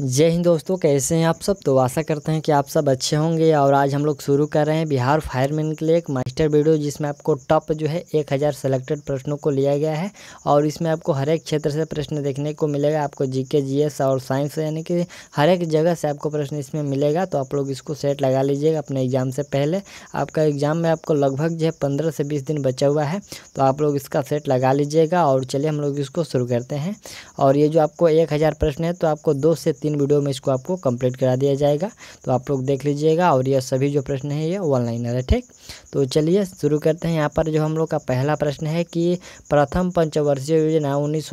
जय हिंद दोस्तों कैसे हैं आप सब तो आशा करते हैं कि आप सब अच्छे होंगे और आज हम लोग शुरू कर रहे हैं बिहार फायरमैन के लिए एक मास्टर वीडियो जिसमें आपको टॉप जो है एक हज़ार सेलेक्टेड प्रश्नों को लिया गया है और इसमें आपको हर एक क्षेत्र से प्रश्न देखने को मिलेगा आपको जीके जीएस और साइंस यानी कि हर एक जगह से आपको प्रश्न इसमें मिलेगा तो आप लोग इसको सेट लगा लीजिएगा अपने एग्ज़ाम से पहले आपका एग्ज़ाम में आपको लगभग जो है पंद्रह से बीस दिन बचा हुआ है तो आप लोग इसका सेट लगा लीजिएगा और चलिए हम लोग इसको शुरू करते हैं और ये जो आपको एक प्रश्न है तो आपको दो से तीन तीन वीडियो में इसको आपको कंप्लीट करा दिया जाएगा तो आप लोग देख लीजिएगा और यह सभी जो प्रश्न है ये ऑनलाइन है ठीक तो चलिए शुरू करते हैं यहाँ पर जो हम लोग का पहला प्रश्न है कि प्रथम पंचवर्षीय योजना उन्नीस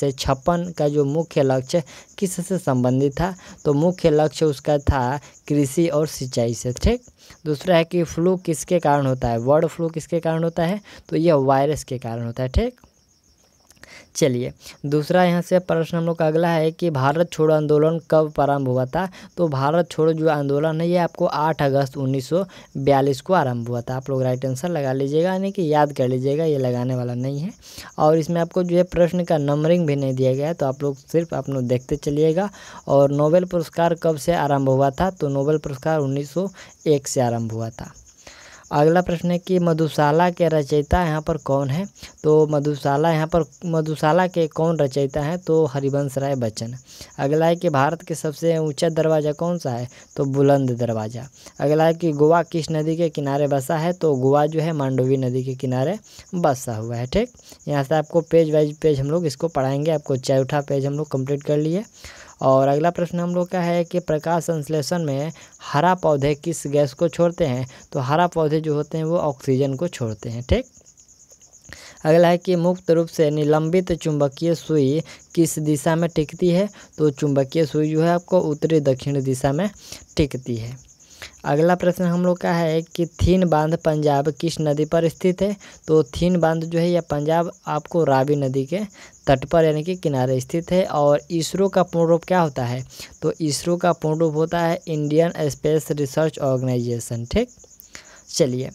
से छप्पन का जो मुख्य लक्ष्य किससे संबंधित था तो मुख्य लक्ष्य उसका था कृषि और सिंचाई से ठीक दूसरा है कि फ्लू किसके कारण होता है वर्ड फ्लू किसके कारण होता है तो यह वायरस के कारण होता है ठीक चलिए दूसरा यहाँ से प्रश्न हम लोग का अगला है कि भारत छोड़ो आंदोलन कब प्रारंभ हुआ था तो भारत छोड़ो जो आंदोलन है ये आपको आठ अगस्त उन्नीस को आरंभ हुआ था आप लोग राइट आंसर लगा लीजिएगा यानी कि याद कर लीजिएगा ये लगाने वाला नहीं है और इसमें आपको जो है प्रश्न का नंबरिंग भी नहीं दिया गया है तो आप लोग सिर्फ आप लोग देखते चलिएगा और नोबेल पुरस्कार कब से आरम्भ हुआ था तो नोबेल पुरस्कार उन्नीस से आरम्भ हुआ था अगला प्रश्न है कि मधुशाला के रचयिता यहाँ पर कौन है तो मधुशाला यहाँ पर मधुशाला के कौन रचयिता है तो हरिवंश राय बच्चन अगला है कि भारत के सबसे ऊंचा दरवाज़ा कौन सा है तो बुलंद दरवाज़ा अगला है कि गोवा किस नदी के किनारे बसा है तो गोवा जो है मांडोवी नदी के किनारे बसा हुआ है ठीक यहाँ से आपको पेज वाइज पेज हम लोग इसको पढ़ाएंगे आपको चौथा पेज हम लोग कंप्लीट कर लिए और अगला प्रश्न हम लोग का है कि प्रकाश संश्लेषण में हरा पौधे किस गैस को छोड़ते हैं तो हरा पौधे जो होते हैं वो ऑक्सीजन को छोड़ते हैं ठीक अगला है कि मुक्त रूप से निलंबित चुंबकीय सुई किस दिशा में टिकती है तो चुंबकीय सुई जो है आपको उत्तरी दक्षिण दिशा में टिकती है अगला प्रश्न हम लोग का है कि थीन बांध पंजाब किस नदी पर स्थित है तो थीन बांध जो है यह पंजाब आपको रावी नदी के तट पर यानी कि किनारे स्थित है और इसरो का पूर्ण रूप क्या होता है तो इसरो का पूर्ण रूप होता है इंडियन स्पेस रिसर्च ऑर्गेनाइजेशन ठीक चलिए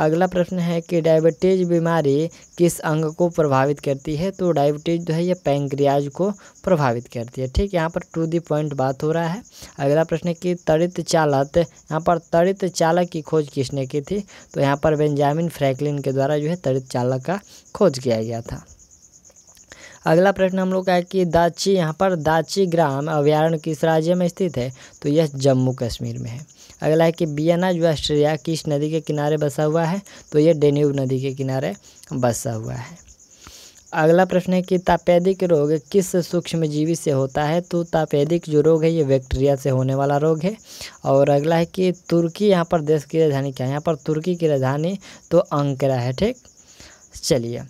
अगला प्रश्न है कि डायबिटीज बीमारी किस अंग को प्रभावित करती है तो डायबिटीज जो है ये पैंक्रियाज को प्रभावित करती है ठीक यहाँ पर टू दी पॉइंट बात हो रहा है अगला प्रश्न है कि तड़ित चालक यहाँ पर तड़ित चालक की खोज किसने की थी तो यहाँ पर बेंजामिन फ्रैंकलिन के द्वारा जो है तड़ित चालक का खोज किया गया था अगला प्रश्न हम लोग का है कि दाची यहाँ पर दाची ग्राम अभ्यारण्य किस राज्य में स्थित है तो यह जम्मू कश्मीर में है अगला है कि बियना जो ऑस्ट्रिया किस नदी के किनारे बसा हुआ है तो ये डेन्यूब नदी के किनारे बसा हुआ है अगला प्रश्न है कि तापेदिक रोग किस सूक्ष्म जीवी से होता है तो तापेदिक जो रोग है ये बैक्टीरिया से होने वाला रोग है और अगला है कि तुर्की यहाँ पर देश की राजधानी क्या है यहाँ पर तुर्की की राजधानी तो अंकरा है ठीक चलिए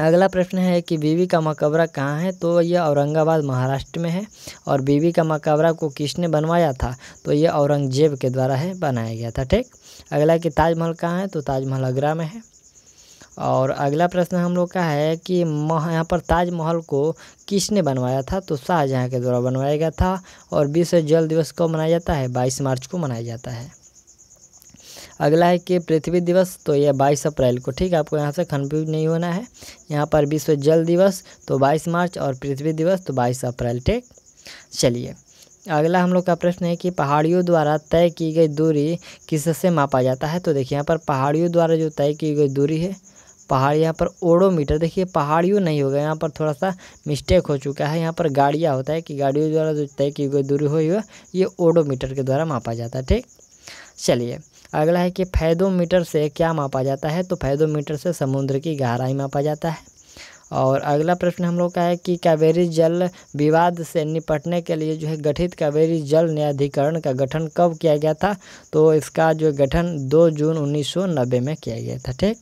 अगला प्रश्न है कि बीवी का मकबरा कहाँ है तो यह औरंगाबाद महाराष्ट्र में है और बीवी का मकबरा को किसने बनवाया था तो यह औरंगजेब के द्वारा है बनाया गया था ठीक अगला कि ताजमहल कहाँ है तो ताजमहल आगरा में है और अगला प्रश्न हम लोग का है कि यहाँ पर ताजमहल को किसने बनवाया था तो शाहजहाँ के द्वारा बनवाया गया था और विश्व जल दिवस कब मनाया जाता है बाईस मार्च को मनाया जाता है अगला है कि पृथ्वी दिवस तो यह बाईस अप्रैल को ठीक है आपको यहाँ से कन्फ्यूज नहीं होना है यहाँ पर विश्व जल दिवस तो बाईस मार्च और पृथ्वी दिवस तो बाईस अप्रैल ठीक चलिए अगला हम लोग का प्रश्न है कि पहाड़ियों द्वारा तय की गई दूरी किससे मापा जाता है तो देखिए यहाँ पर पहाड़ियों द्वारा जो तय की गई दूरी है पहाड़ यहाँ पर ओडोमीटर देखिए पहाड़ियों नहीं होगा यहाँ पर थोड़ा सा मिस्टेक हो चुका है यहाँ पर गाड़ियाँ होता है कि गाड़ियों द्वारा जो तय की गई दूरी हुई हो ये ओडोमीटर के द्वारा मापा जाता है ठीक चलिए अगला है कि फैदोमीटर से क्या मापा जाता है तो फैदोमीटर से समुद्र की गहराई मापा जाता है और अगला प्रश्न हम लोग का है कि कावेरी जल विवाद से निपटने के लिए जो है गठित कावेरी जल न्यायाधिकरण का गठन कब किया गया था तो इसका जो गठन 2 जून 1990 में किया गया था ठीक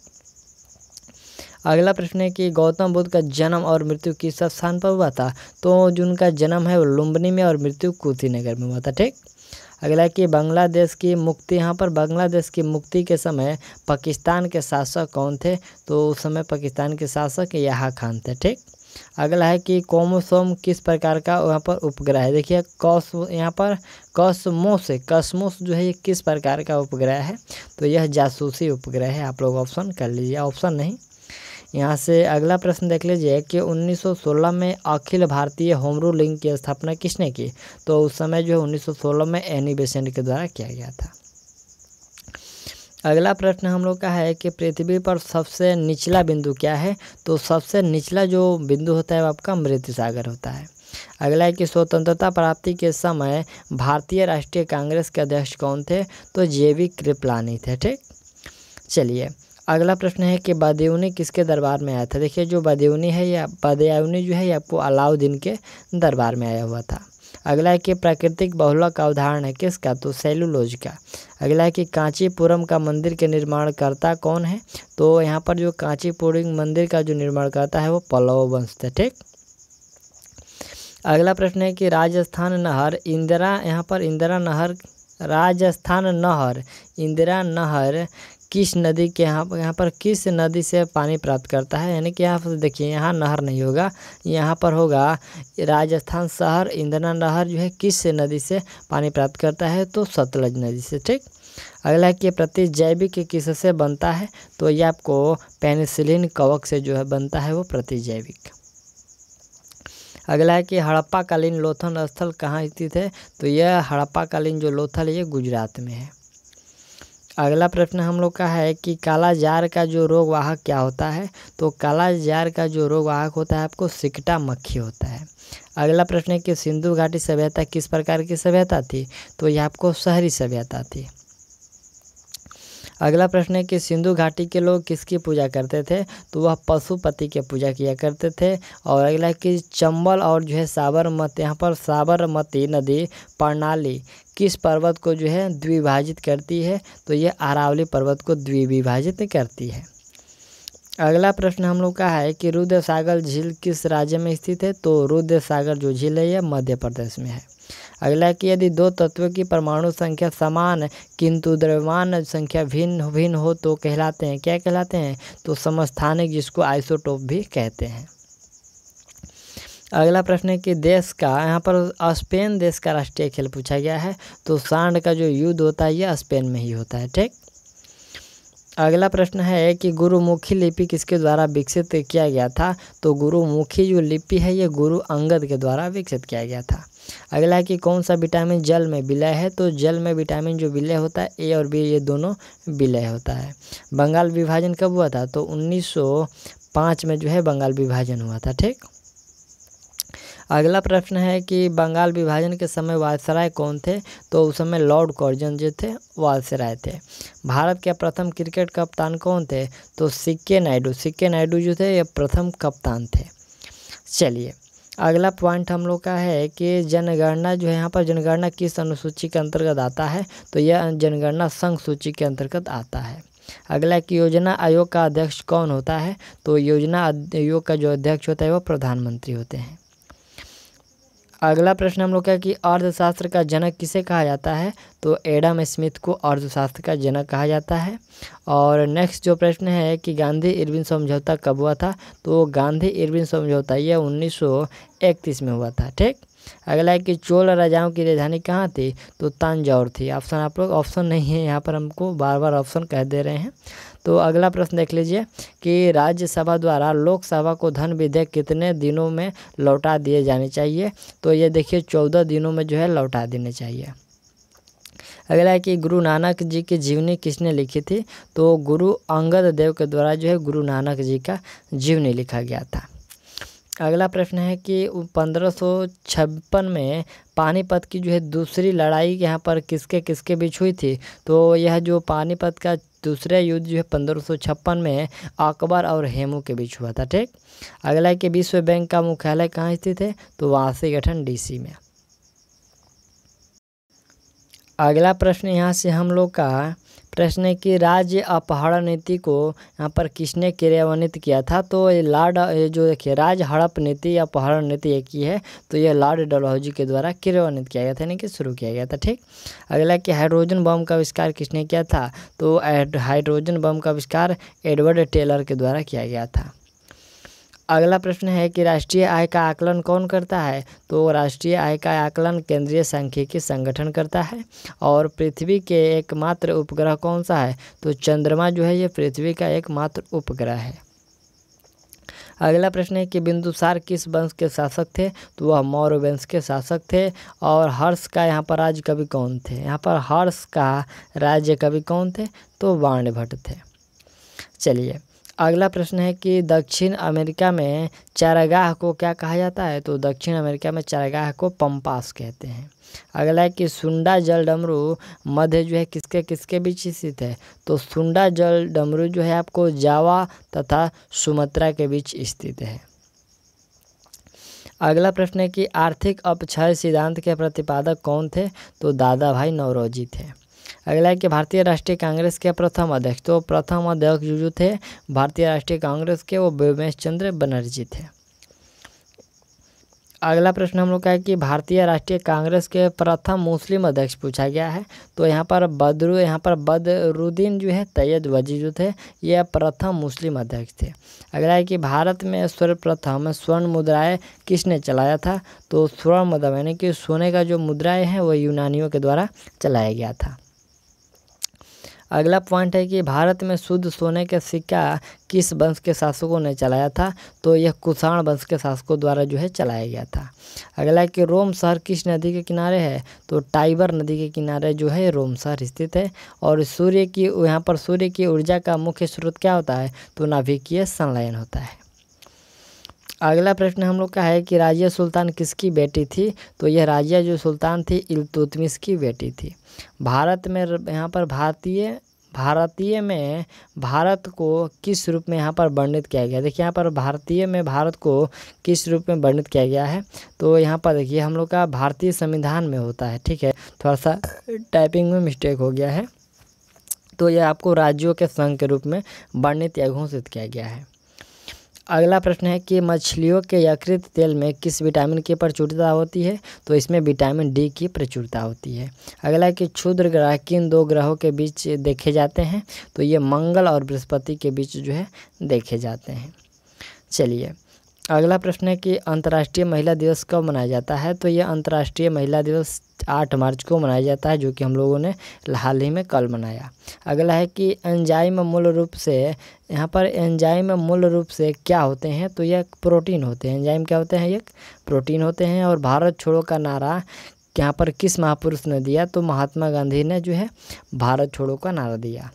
अगला प्रश्न है कि गौतम बुद्ध का जन्म और मृत्यु किस स्थान पर हुआ था तो जो उनका जन्म है वो लुम्बनी में और मृत्यु कुशीनगर में हुआ था ठीक अगला कि बांग्लादेश की मुक्ति यहाँ पर बांग्लादेश की मुक्ति के समय पाकिस्तान के शासक कौन थे तो उस समय पाकिस्तान के शासक यहाँ खान थे ठीक अगला है कि कोमोसोम किस प्रकार का यहाँ पर उपग्रह है देखिए कौस यहाँ पर कसमोस कसमोस जो है ये किस प्रकार का उपग्रह है तो यह जासूसी उपग्रह है आप लोग ऑप्शन कर लीजिए ऑप्शन नहीं यहाँ से अगला प्रश्न देख लीजिए कि 1916 में अखिल भारतीय होम रूल लिंग की स्थापना किसने की तो उस समय जो है उन्नीस में एनी बेसेंट के द्वारा किया गया था अगला प्रश्न हम लोग का है कि पृथ्वी पर सबसे निचला बिंदु क्या है तो सबसे निचला जो बिंदु होता है वो आपका मृत सागर होता है अगला है कि स्वतंत्रता प्राप्ति के समय भारतीय राष्ट्रीय कांग्रेस के अध्यक्ष कौन थे तो जे वी कृपलानी थे ठीक चलिए अगला प्रश्न है कि बदेउनी किसके दरबार में आया था देखिए जो बदेउनी है या बदयाउनी जो है ये आपको अलाउद्दीन के दरबार में आया हुआ था अगला है कि प्राकृतिक बहुला का उदाहरण है किसका तो सेलुलोज का अगला है कि कांचीपुरम का मंदिर के निर्माणकर्ता कौन है तो यहाँ पर जो कांचीपुरम मंदिर का जो निर्माणकर्ता है वो पल्लव वंश थे ठीक अगला प्रश्न है कि राजस्थान नहर इंदिरा यहाँ पर इंदिरा नहर राजस्थान नहर इंदिरा नहर किस नदी के यहाँ यहाँ पर किस नदी से पानी प्राप्त करता है यानी कि यहाँ पर देखिए यहाँ नहर नहीं होगा यहाँ पर होगा राजस्थान शहर इंद्रा नहर जो है किस नदी से पानी प्राप्त करता है तो सतलज नदी से ठीक अगला है कि प्रति जैविक किस से बनता है तो ये आपको पेनिसिलिन कवक से जो है बनता है वो प्रतिजैविक अगला है कि हड़प्पाकालीन लोथन लोथल स्थल कहाँ स्थित है तो यह हड़प्पाकालीन जो लोथल है ये गुजरात में है अगला प्रश्न हम लोग का है कि काला जार का जो रोग वाहक क्या होता है तो काला जार का जो रोग वाहक होता है आपको सिकटा मक्खी होता है अगला प्रश्न है कि सिंधु घाटी सभ्यता किस प्रकार की सभ्यता थी तो यह आपको शहरी सभ्यता थी अगला प्रश्न है कि सिंधु घाटी के लोग किसकी पूजा करते थे तो वह पशुपति की पूजा किया करते थे और अगला कि चंबल और जो है साबरमती यहाँ पर साबरमती नदी प्रणाली किस पर्वत को जो है द्विभाजित करती है तो यह अरावली पर्वत को द्विविभाजित करती है अगला प्रश्न हम लोग का है कि रुद्र सागर झील किस राज्य में स्थित है तो रुद्र सागर जो झील है यह मध्य प्रदेश में है अगला कि यदि दो तत्वों की परमाणु संख्या समान किंतु द्रव्यमान संख्या भिन्न भिन्न हो तो कहलाते हैं क्या कहलाते हैं तो समस्थानिक जिसको आइसोटोप भी कहते हैं अगला प्रश्न है कि देश का यहाँ पर स्पेन देश का राष्ट्रीय खेल पूछा गया है तो सांड का जो युद्ध होता है यह स्पेन में ही होता है ठीक अगला प्रश्न है कि गुरुमुखी लिपि किसके द्वारा विकसित किया गया था तो गुरुमुखी जो लिपि है ये गुरु अंगद के द्वारा विकसित किया गया था अगला है कि कौन सा विटामिन जल में विलय है तो जल में विटामिन जो विलय होता है ए और बी ये दोनों विलय होता है बंगाल विभाजन कब हुआ था तो 1905 में जो है बंगाल विभाजन हुआ था ठीक अगला प्रश्न है कि बंगाल विभाजन के समय वायसराय कौन थे तो उस समय लॉर्ड कॉर्जन जो थे वायसराय थे भारत के प्रथम क्रिकेट कप्तान कौन थे तो सिक्के नायडू सिक्के नायडू जो थे ये प्रथम कप्तान थे चलिए अगला पॉइंट हम लोग का है कि जनगणना जो है यहाँ पर जनगणना किस अनुसूची के अंतर्गत आता है तो यह जनगणना संघ सूची के अंतर्गत आता है अगला कि योजना आयोग का अध्यक्ष कौन होता है तो योजना आयोग का जो अध्यक्ष होता है वह प्रधानमंत्री होते हैं अगला प्रश्न हम लोग का कि अर्थशास्त्र का जनक किसे कहा जाता है तो एडम स्मिथ को अर्थशास्त्र का जनक कहा जाता है और नेक्स्ट जो प्रश्न है कि गांधी इरविन समझौता कब हुआ था तो गांधी इरविन समझौता यह उन्नीस इकतीस में हुआ था ठीक अगला है कि चोल राजाओं की राजधानी कहाँ थी तो तंजौर थी ऑप्शन आप लोग ऑप्शन नहीं है यहाँ पर हमको बार बार ऑप्शन कह दे रहे हैं तो अगला प्रश्न देख लीजिए कि राज्यसभा द्वारा लोकसभा को धन विधेयक कितने दिनों में लौटा दिए जाने चाहिए तो ये देखिए चौदह दिनों में जो है लौटा देने चाहिए अगला है कि गुरु नानक जी की जीवनी किसने लिखी थी तो गुरु अंगद देव के द्वारा जो है गुरु नानक जी का जीवनी लिखा गया था अगला प्रश्न है कि पंद्रह में पानीपत की जो है दूसरी लड़ाई यहाँ पर किसके किसके बीच हुई थी तो यह जो पानीपत का दूसरा युद्ध जो है पंद्रह में अकबर और हेमू के बीच हुआ था ठीक अगला के कि विश्व बैंक का मुख्यालय कहाँ स्थित है तो वहाँ से गठन डीसी में अगला प्रश्न यहाँ से हम लोग का प्रश्न है कि राज्य अपहरण नीति को यहाँ पर किसने क्रियान्वित किया था तो ये लॉर्ड ये जो देखिए राज हड़प नीति या अपहरण नीति एक ही है तो ये लॉर्ड डलहौजी के द्वारा क्रियान्वित किया गया था यानी कि शुरू किया गया था ठीक अगला कि हाइड्रोजन बम का आविष्कार किसने किया था तो हाइड्रोजन बम का आविष्कार एडवर्ड टेलर के द्वारा किया गया था अगला प्रश्न है कि राष्ट्रीय आय का आकलन कौन करता है तो राष्ट्रीय आय का आकलन केंद्रीय सांख्यिकी संगठन करता है और पृथ्वी के एकमात्र उपग्रह कौन सा है तो चंद्रमा जो है ये पृथ्वी का एकमात्र उपग्रह है अगला प्रश्न है कि बिंदुसार किस वंश के शासक थे तो वह मौर्य वंश के शासक थे और हर्ष का यहाँ पर राज्य कवि कौन थे यहाँ पर हर्ष का राज्य कवि कौन थे तो वाणभट्ट थे चलिए अगला प्रश्न है कि दक्षिण अमेरिका में चारागाह को क्या कहा जाता है तो दक्षिण अमेरिका में चारागाह को पंपास कहते हैं अगला है कि सुंडा जल डमरू मध्य जो है किसके किसके बीच स्थित है तो सुंडा जल डमरू जो है आपको जावा तथा सुमत्रा के बीच स्थित है अगला प्रश्न है कि आर्थिक अपक्षय सिद्धांत के प्रतिपादक कौन थे तो दादा भाई नवरोजी थे अगला है कि भारतीय राष्ट्रीय कांग्रेस के प्रथम अध्यक्ष तो प्रथम अध्यक्ष जो थे भारतीय राष्ट्रीय कांग्रेस के वो विमेश चंद्र बनर्जी थे अगला प्रश्न हम लोग का है कि भारतीय राष्ट्रीय कांग्रेस के प्रथम मुस्लिम अध्यक्ष पूछा गया है तो यहाँ पर बदरू यहाँ पर बदरुद्दीन जो है तैयद वजी जो थे ये प्रथम मुस्लिम अध्यक्ष थे अगला है कि भारत में सर्वप्रथम स्वर्ण मुद्राएं किसने चलाया था तो स्वर्ण मुद्रा यानी कि सोने का जो मुद्राएं हैं वह यूनानियों के द्वारा चलाया गया था अगला पॉइंट है कि भारत में शुद्ध सोने के सिक्का किस वंश के शासकों ने चलाया था तो यह कुषाण वंश के शासकों द्वारा जो है चलाया गया था अगला कि रोम शहर किस नदी के किनारे है तो टाइबर नदी के किनारे जो है रोम शहर स्थित है और सूर्य की यहाँ पर सूर्य की ऊर्जा का मुख्य स्रोत क्या होता है तो नाभिकीय संलयन होता है अगला प्रश्न हम लोग का है कि राजिया सुल्तान किसकी बेटी थी तो यह राजिया जो सुल्तान थी इलतुतमिस की बेटी थी भारत में यहाँ पर भारतीय भारतीय में भारत को किस रूप में यहाँ पर वर्णित किया गया देखिए यहाँ पर भारतीय में भारत को किस रूप में वर्णित किया गया है तो यहाँ पर देखिए हम लोग का भारतीय संविधान में होता है ठीक है थोड़ा सा टाइपिंग में मिस्टेक हो गया है तो यह आपको राज्यों के संघ के रूप में वर्णित या घोषित किया गया है अगला प्रश्न है कि मछलियों के यकृत तेल में किस विटामिन की प्रचुरता होती है तो इसमें विटामिन डी की प्रचुरता होती है अगला कि क्षुद्र ग्रह किन दो ग्रहों के बीच देखे जाते हैं तो ये मंगल और बृहस्पति के बीच जो है देखे जाते हैं चलिए अगला प्रश्न है कि अंतर्राष्ट्रीय महिला दिवस कब मनाया जाता है तो ये अंतर्राष्ट्रीय महिला दिवस आठ मार्च को मनाया जाता है जो कि हम लोगों ने हाल ही में कल मनाया अगला है कि एंजाइम मूल रूप से यहाँ पर एंजाइम मूल रूप से क्या होते हैं तो यह प्रोटीन होते हैं एंजाइम क्या होते हैं ये प्रोटीन होते हैं और भारत छोड़ो का नारा यहाँ पर किस महापुरुष ने दिया तो महात्मा गांधी ने जो है भारत छोड़ो का नारा दिया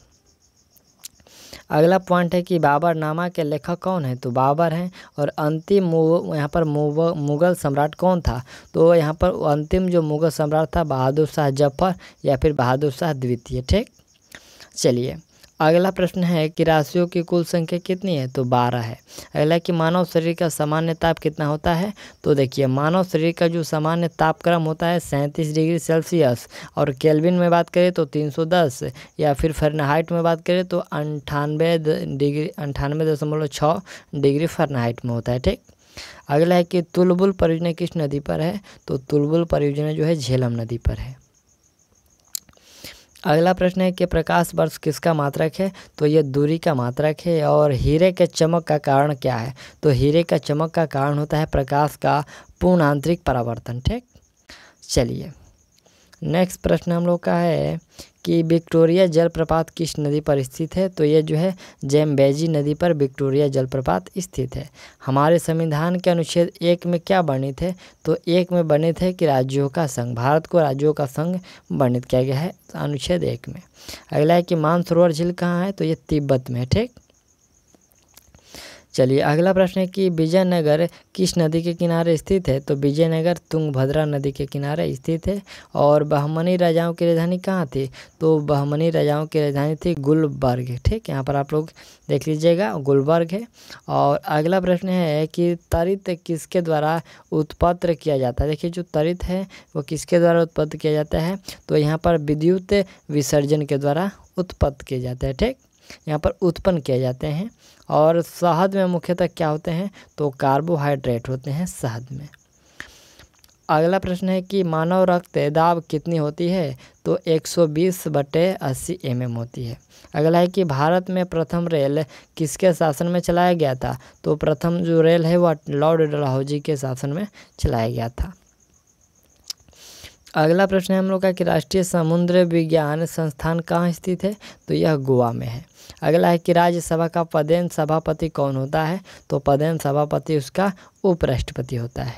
अगला पॉइंट है कि बाबर नामा के लेखक कौन है तो बाबर हैं और अंतिम यहाँ पर मुगल सम्राट कौन था तो यहाँ पर अंतिम जो मुगल सम्राट था बहादुर शाह जफर या फिर बहादुर शाह द्वितीय ठीक चलिए अगला प्रश्न है कि राशियों की कुल संख्या कितनी है तो बारह है अगला कि मानव शरीर का सामान्य ताप कितना होता है तो देखिए मानव शरीर का जो सामान्य तापक्रम होता है सैंतीस डिग्री सेल्सियस और केल्विन में बात करें तो 310 या फिर फरनहाइट में बात करें तो अंठानवे डिग्री अंठानवे दशमलव छः डिग्री फरनहाइट में होता है ठीक अगला है कि तुलबुल परियोजना किस नदी पर है तो तुलबुल परियोजना जो है झेलम नदी पर है अगला प्रश्न है कि प्रकाश वर्ष किसका मात्रक है तो ये दूरी का मात्रक है और हीरे के चमक का कारण क्या है तो हीरे का चमक का कारण होता है प्रकाश का पूर्ण आंतरिक परावर्तन ठीक चलिए नेक्स्ट प्रश्न हम लोग का है कि विक्टोरिया जलप्रपात किस नदी पर स्थित है तो ये जो है जैम्बेजी नदी पर विक्टोरिया जलप्रपात स्थित है हमारे संविधान के अनुच्छेद एक में क्या वर्णित है तो एक में वर्णित है कि राज्यों का संघ भारत को राज्यों का संघ वर्णित किया गया है अनुच्छेद एक में अगला है कि मानसरोवर झील कहाँ है तो ये तिब्बत में ठीक चलिए अगला प्रश्न है कि विजयनगर किस नदी के किनारे स्थित है तो विजयनगर तुंगभद्रा नदी के किनारे स्थित है और बहमनी राजाओं की राजधानी कहाँ थी तो बहमनी राजाओं की राजधानी थी गुलबर्ग ठीक यहाँ पर आप लोग देख लीजिएगा गुलबर्ग है और अगला प्रश्न है कि तरित किसके द्वारा उत्पत्र किया जाता है देखिए जो तरित है वो किसके द्वारा उत्पत्त किया जाता है तो यहाँ पर विद्युत विसर्जन के द्वारा उत्पत्त किए जाते हैं ठीक यहाँ पर उत्पन्न किए जाते हैं और शहद में मुख्यतः क्या होते हैं तो कार्बोहाइड्रेट होते हैं शहद में अगला प्रश्न है कि मानव रक्त दाब कितनी होती है तो 120 बटे 80 एम एम होती है अगला है कि भारत में प्रथम रेल किसके शासन में चलाया गया था तो प्रथम जो रेल है वह लॉर्ड डलहौजी के शासन में चलाया गया था अगला प्रश्न है हम लोग का कि राष्ट्रीय समुद्र विज्ञान संस्थान कहाँ स्थित है तो यह गोवा में है अगला है कि राज्यसभा का पदेन सभापति कौन होता है तो पदेन सभापति उसका उपराष्ट्रपति होता है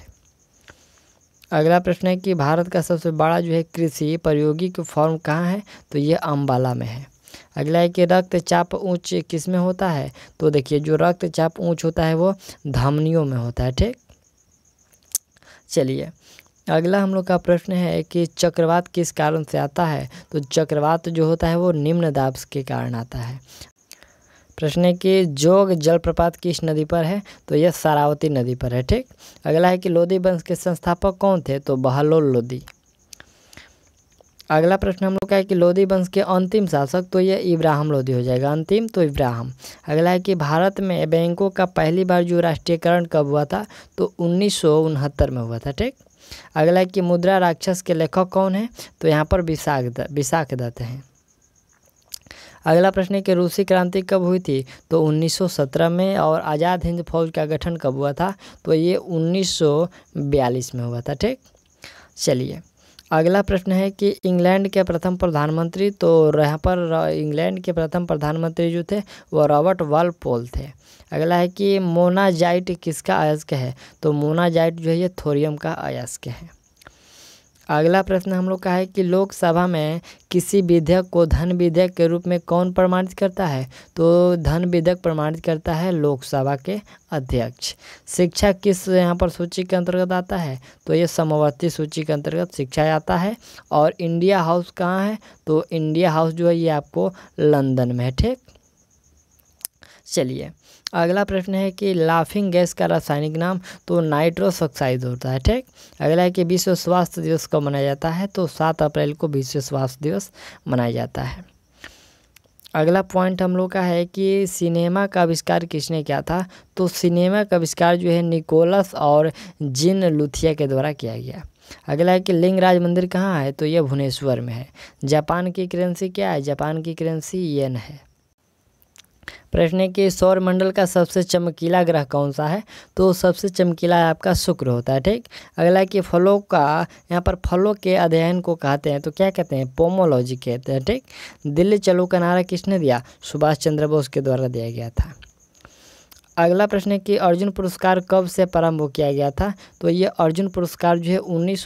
अगला प्रश्न है कि भारत का सबसे बड़ा जो है कृषि प्रयोगिक फॉर्म कहाँ है तो यह अम्बाला में है अगला है कि रक्तचाप ऊँच किस में होता है तो देखिए जो रक्तचाप ऊँच होता है वो धमनियों में होता है ठीक चलिए अगला हम लोग का प्रश्न है कि चक्रवात किस कारण से आता है तो चक्रवात जो होता है वो निम्न दाब के कारण आता है प्रश्न है कि जोग जलप्रपात किस नदी पर है तो यह सारावती नदी पर है ठीक अगला है कि लोधी वंश के संस्थापक कौन थे तो बहलोल लोधी अगला प्रश्न हम लोग का है कि लोधी वंश के अंतिम शासक तो ये इब्राहिम लोधी हो जाएगा अंतिम तो इब्राहिम अगला है कि भारत में बैंकों का पहली बार जो राष्ट्रीयकरण कब हुआ था तो उन्नीस में हुआ था ठीक अगला है कि मुद्रा राक्षस के लेखक कौन है तो यहाँ पर विशाख दत्त हैं अगला प्रश्न है कि रूसी क्रांति कब हुई थी तो 1917 में और आज़ाद हिंद फौज का गठन कब हुआ था तो ये 1942 में हुआ था ठीक चलिए अगला प्रश्न है कि इंग्लैंड के प्रथम प्रधानमंत्री तो यहाँ पर इंग्लैंड के प्रथम प्रधानमंत्री जो थे वो रॉबर्ट वाल पोल थे अगला है कि मोनाजाइट किसका अयस्क है तो मोनाजाइट जो है ये थोरियम का अयस्क है अगला प्रश्न हम लोग का है कि लोकसभा में किसी विधेयक को धन विधेयक के रूप में कौन प्रमाणित करता है तो धन विधेयक प्रमाणित करता है लोकसभा के अध्यक्ष शिक्षा किस यहाँ पर सूची के अंतर्गत आता है तो ये समवर्ती सूची के अंतर्गत शिक्षा आता है और इंडिया हाउस कहाँ है तो इंडिया हाउस जो है ये आपको लंदन में है ठीक चलिए अगला प्रश्न है कि लाफिंग गैस का रासायनिक नाम तो नाइट्रोस ऑक्साइड होता है ठीक अगला है कि विश्व स्वास्थ्य दिवस कब मनाया जाता है तो सात अप्रैल को विश्व स्वास्थ्य दिवस मनाया जाता है अगला पॉइंट हम लोग का है कि सिनेमा का आविष्कार किसने किया था तो सिनेमा का आविष्कार जो है निकोलस और जिन लुथिया के द्वारा किया गया अगला है कि लिंगराज मंदिर कहाँ है तो यह भुवनेश्वर में है जापान की करेंसी क्या है जापान की करेंसी येन है प्रश्न है कि सौरमंडल का सबसे चमकीला ग्रह कौन सा है तो सबसे चमकीला आपका शुक्र होता है ठीक अगला कि फलों का यहाँ पर फलों के अध्ययन को कहते हैं तो क्या कहते हैं पोमोलॉजी कहते हैं ठीक दिल्ली चलो का नारा किसने दिया सुभाष चंद्र बोस के द्वारा दिया गया था अगला प्रश्न है कि अर्जुन पुरस्कार कब से प्रारंभ किया गया था तो ये अर्जुन पुरस्कार जो है उन्नीस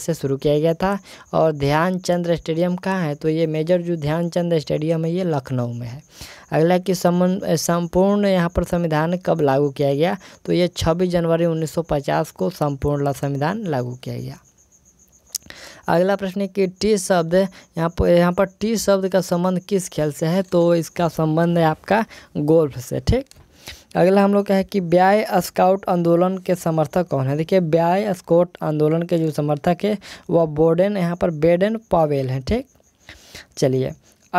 से शुरू किया गया था और ध्यानचंद स्टेडियम कहाँ है तो ये मेजर जो ध्यानचंद स्टेडियम है ये लखनऊ में है अगला कि संपूर्ण यहाँ पर संविधान कब लागू किया गया तो ये 26 जनवरी 1950 को संपूर्ण संविधान लागू किया गया अगला प्रश्न है कि टी शब्द यहाँ पर यहाँ पर टी शब्द का संबंध किस खेल से है तो इसका संबंध है आपका गोल्फ से ठीक अगला हम लोग का है कि ब्याय स्काउट आंदोलन के समर्थक कौन है देखिए ब्याय स्काउट आंदोलन के जो समर्थक है वह बोर्डन यहाँ पर बेडन पावेल हैं ठीक चलिए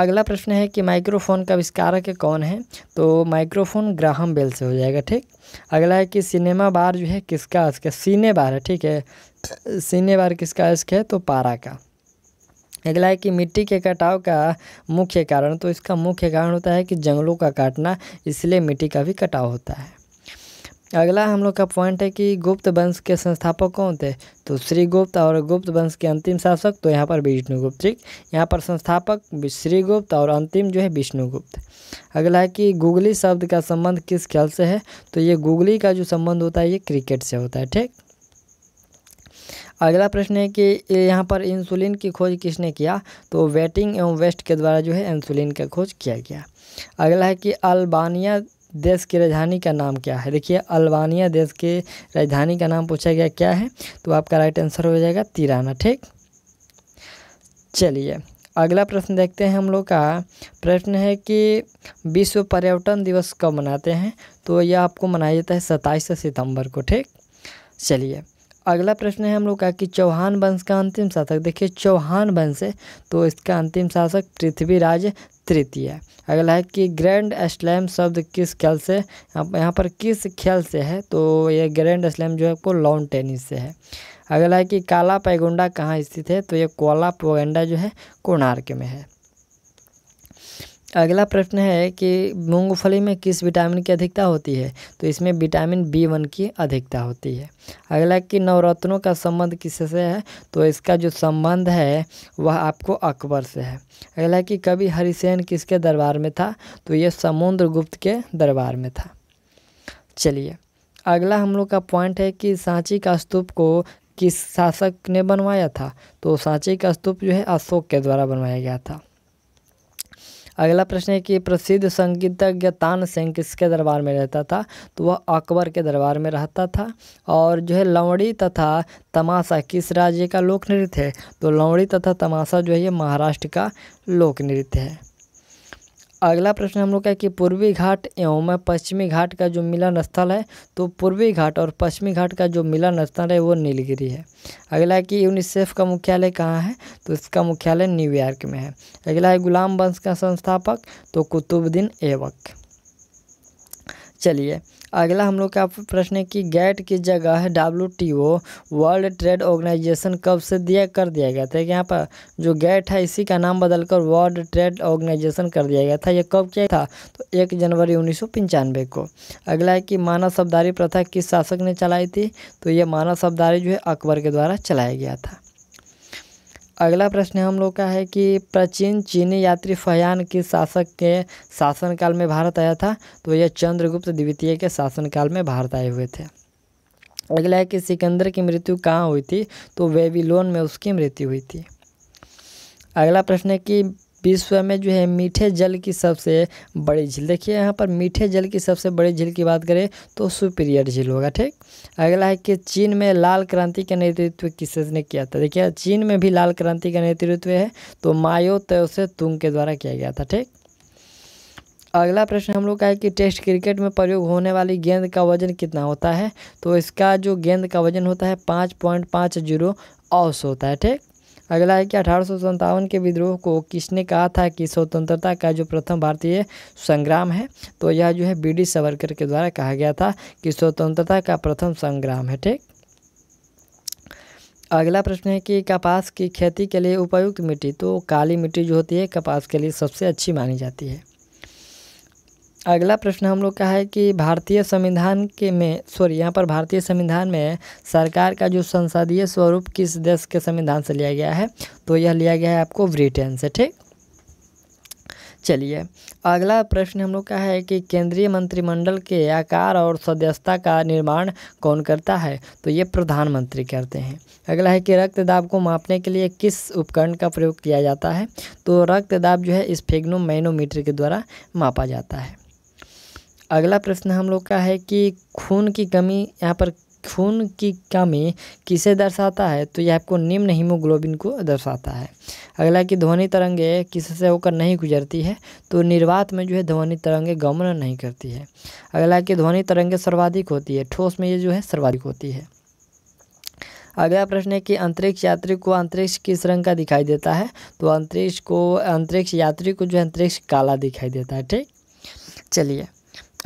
अगला प्रश्न है कि माइक्रोफोन का आविष्कारक कौन है तो माइक्रोफोन ग्राहम बेल से हो जाएगा ठीक अगला है कि सिनेमा बार जो है किसका अस्क सीने बार है ठीक है सीने बार किसका अस्क है तो पारा का अगला है कि मिट्टी के कटाव का मुख्य कारण तो इसका मुख्य कारण होता है कि जंगलों का काटना इसलिए मिट्टी का भी कटाव होता है अगला हम लोग का पॉइंट है कि गुप्त वंश के संस्थापक कौन थे तो श्री गुप्त और गुप्त वंश के अंतिम शासक तो यहाँ पर विष्णुगुप्त ठीक यहाँ पर संस्थापक श्रीगुप्त और अंतिम जो है विष्णुगुप्त अगला है कि गुगली शब्द का संबंध किस खेल से है तो ये गुगली का जो संबंध होता है ये क्रिकेट से होता है ठीक अगला प्रश्न है कि यहाँ पर इंसुलिन की खोज किसने किया तो वेटिंग एवं वेस्ट के द्वारा जो है इंसुलिन का खोज किया गया अगला है कि अल्बानिया देश की राजधानी का नाम क्या है देखिए अल्बानिया देश के राजधानी का नाम पूछा गया क्या है तो आपका राइट आंसर हो जाएगा तिराना ठीक चलिए अगला प्रश्न देखते हैं हम लोग का प्रश्न है कि विश्व पर्यटन दिवस कब मनाते हैं तो यह आपको मनाया जाता है सत्ताईस सितंबर को ठीक चलिए अगला प्रश्न है हम लोग का कि चौहान वंश का अंतिम शासक देखिए चौहान वंश है तो इसका अंतिम शासक पृथ्वीराज तृतीय अगला है कि ग्रैंड स्लैम शब्द किस खेल से यहाँ पर किस खेल से है तो ये ग्रैंड स्लैम जो है आपको लॉन टेनिस से है अगला है कि काला पैगोंडा कहाँ स्थित है तो ये कोला पोगंडा जो है कोणार्क में है अगला प्रश्न है कि मूंगफली में किस विटामिन की अधिकता होती है तो इसमें विटामिन बी वन की अधिकता होती है अगला कि नवरत्नों का संबंध किससे है तो इसका जो संबंध है वह आपको अकबर से है अगला कि कभी हरिसेन किसके दरबार में था तो ये समुद्रगुप्त के दरबार में था चलिए अगला हम लोग का पॉइंट है कि सांची का स्तूप को किस शासक ने बनवाया था तो सांची का स्तूप जो है अशोक के द्वारा बनवाया गया था अगला प्रश्न है कि प्रसिद्ध संगीतज्ञ सिंह किसके दरबार में रहता था तो वह अकबर के दरबार में रहता था और जो है लवड़ी तथा तमाशा किस राज्य का लोक नृत्य है तो लवड़ी तथा तमाशा जो है ये महाराष्ट्र का लोक नृत्य है अगला प्रश्न हम लोग का है कि पूर्वी घाट एवं पश्चिमी घाट का जो मिलन स्थल है तो पूर्वी घाट और पश्चिमी घाट का जो मिलन स्थल है वो नीलगिरी है अगला है कि यूनिसेफ का मुख्यालय कहाँ है तो इसका मुख्यालय न्यूयॉर्क में है अगला है गुलाम वंश का संस्थापक तो कुतुबुद्दीन ऐबक चलिए अगला हम लोग का प्रश्न है कि गैट की जगह W T O World Trade Organization कब से दिया कर दिया गया था यहाँ पर जो गैट है इसी का नाम बदलकर वर्ल्ड ट्रेड ऑर्गेनाइजेशन कर दिया गया था यह कब किया था तो एक जनवरी उन्नीस को अगला है कि मानव शब्दारी प्रथा किस शासक ने चलाई थी तो यह मानव शब्दारी जो है अकबर के द्वारा चलाया गया था अगला प्रश्न हम लोग का है कि प्राचीन चीनी यात्री फयान किस शासक के शासनकाल में भारत आया था तो यह चंद्रगुप्त द्वितीय के शासनकाल में भारत आए हुए थे अगला है कि सिकंदर की मृत्यु कहाँ हुई थी तो वेबिलोन में उसकी मृत्यु हुई थी अगला प्रश्न है कि विश्व में जो है मीठे जल की सबसे बड़ी झील देखिए यहाँ पर मीठे जल की सबसे बड़ी झील की बात करें तो सुपीरियर झील होगा ठीक अगला है कि चीन में लाल क्रांति का नेतृत्व किसने किया था देखिए चीन में भी लाल क्रांति का नेतृत्व है तो मायो तयोसे तुंग के द्वारा किया गया था ठीक अगला प्रश्न हम लोग का है कि टेस्ट क्रिकेट में प्रयोग होने वाली गेंद का वजन कितना होता है तो इसका जो गेंद का वजन होता है पाँच पॉइंट पाँच जीरो औस होता है ठीक अगला है कि अठारह के विद्रोह को किसने कहा था कि स्वतंत्रता का जो प्रथम भारतीय संग्राम है तो यह जो है बी डी सावरकर के द्वारा कहा गया था कि स्वतंत्रता का प्रथम संग्राम है ठीक अगला प्रश्न है कि कपास की खेती के लिए उपयुक्त मिट्टी तो काली मिट्टी जो होती है कपास के लिए सबसे अच्छी मानी जाती है अगला प्रश्न हम लोग का है कि भारतीय संविधान के में सॉरी यहाँ पर भारतीय संविधान में सरकार का जो संसदीय स्वरूप किस देश के संविधान से लिया गया है तो यह लिया गया है आपको ब्रिटेन से ठीक चलिए अगला प्रश्न हम लोग का है कि केंद्रीय मंत्रिमंडल के आकार और सदस्यता का निर्माण कौन करता है तो ये प्रधानमंत्री करते हैं अगला है कि रक्तदाब को मापने के लिए किस उपकरण का प्रयोग किया जाता है तो रक्तदाब जो है इस मैनोमीटर के द्वारा मापा जाता है अगला प्रश्न हम लोग का है कि खून की कमी यहाँ पर खून की कमी किसे दर्शाता है तो यह आपको निम्न हीमोग्लोबिन को दर्शाता है अगला कि ध्वनि तरंगे किससे होकर नहीं गुजरती है तो निर्वात में जो है ध्वनि तरंगे गमन नहीं करती है अगला कि ध्वनि तरंगे सर्वाधिक होती है ठोस में ये जो है सर्वाधिक होती है अगला प्रश्न है कि अंतरिक्ष यात्री को अंतरिक्ष किस रंग का दिखाई देता है तो अंतरिक्ष को अंतरिक्ष यात्री को जो है अंतरिक्ष काला दिखाई देता है ठीक चलिए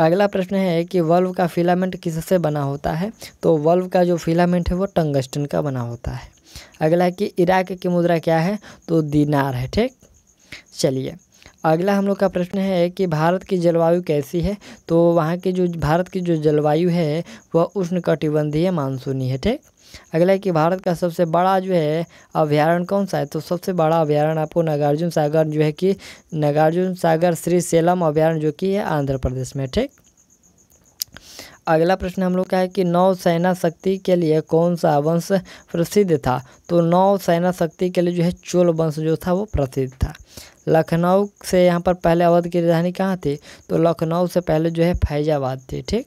अगला प्रश्न है कि वल्व का फिलामेंट किससे बना होता है तो वल्व का जो फिलामेंट है वो टंगस्टन का बना होता है अगला है कि इराक की मुद्रा क्या है तो दीनार है ठीक चलिए अगला हम लोग का प्रश्न है कि भारत की जलवायु कैसी है तो वहाँ की जो भारत की जो जलवायु है वह उष्णकटिबंधीय मानसूनी है ठीक अगला है कि भारत का सबसे बड़ा जो है अभ्यारण कौन सा है तो सबसे बड़ा अभ्यारण आपको नागार्जुन सागर जो है कि नागार्जुन सागर श्री सेलम अभ्यारण जो कि है आंध्र प्रदेश में ठीक अगला प्रश्न हम लोग का है कि नौ सेना शक्ति के लिए कौन सा वंश प्रसिद्ध था तो नौ सेना शक्ति के लिए जो है चोल वंश जो था वो प्रसिद्ध था लखनऊ से यहाँ पर पहले अवध की राजधानी कहाँ थी तो लखनऊ से पहले जो है फैजाबाद थी ठीक